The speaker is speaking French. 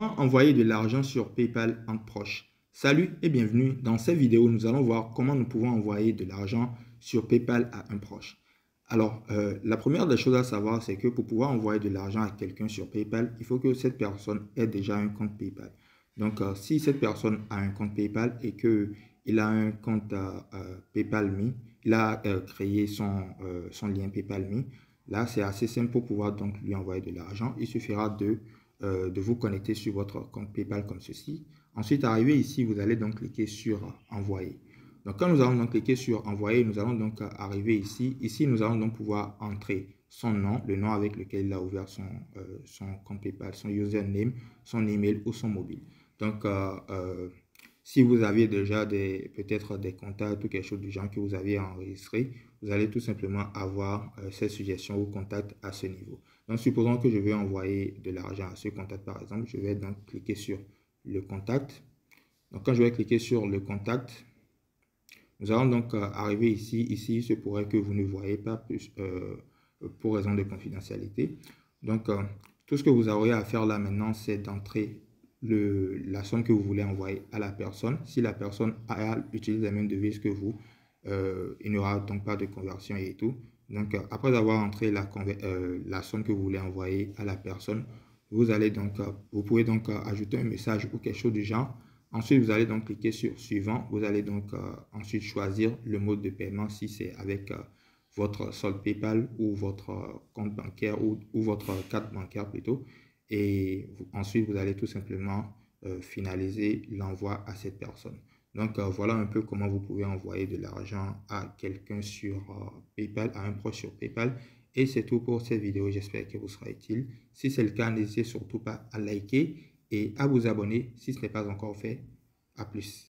envoyer de l'argent sur PayPal en proche. Salut et bienvenue. Dans cette vidéo, nous allons voir comment nous pouvons envoyer de l'argent sur PayPal à un proche. Alors, euh, la première des choses à savoir, c'est que pour pouvoir envoyer de l'argent à quelqu'un sur PayPal, il faut que cette personne ait déjà un compte PayPal. Donc, euh, si cette personne a un compte PayPal et que il a un compte euh, PayPal Me, il a créé son, son lien PayPal Me, là, c'est assez simple pour pouvoir donc lui envoyer de l'argent. Il suffira de euh, de vous connecter sur votre compte PayPal comme ceci. Ensuite, arrivé ici, vous allez donc cliquer sur envoyer. Donc, quand nous allons donc cliquer sur envoyer, nous allons donc arriver ici. Ici, nous allons donc pouvoir entrer son nom, le nom avec lequel il a ouvert son, euh, compte PayPal, son username, son email ou son mobile. Donc, euh, si vous aviez déjà peut-être des contacts ou quelque chose du genre que vous avez enregistré, vous allez tout simplement avoir ces suggestions ou contacts à ce niveau. Donc, supposons que je vais envoyer de l'argent à ce contact, par exemple, je vais donc cliquer sur le contact. Donc, quand je vais cliquer sur le contact, nous allons donc euh, arriver ici. Ici, il se pourrait que vous ne voyez pas euh, pour raison de confidentialité. Donc, euh, tout ce que vous aurez à faire là maintenant, c'est d'entrer la somme que vous voulez envoyer à la personne. Si la personne a, utilise la même devise que vous, il n'y aura donc pas de conversion et tout. Donc, euh, après avoir entré euh, la, somme que vous voulez envoyer à la personne, vous, allez donc, euh, vous pouvez donc ajouter un message ou quelque chose du genre. Ensuite, vous allez donc cliquer sur Suivant. Vous allez donc ensuite choisir le mode de paiement si c'est avec votre solde PayPal ou votre compte bancaire ou, votre carte bancaire plutôt. Et ensuite, vous allez tout simplement finaliser l'envoi à cette personne. Donc euh, voilà un peu comment vous pouvez envoyer de l'argent à quelqu'un sur euh, PayPal, à un proche sur PayPal. Et c'est tout pour cette vidéo, j'espère qu'elle vous sera utile. Si c'est le cas, n'hésitez surtout pas à liker et à vous abonner si ce n'est pas encore fait. À plus.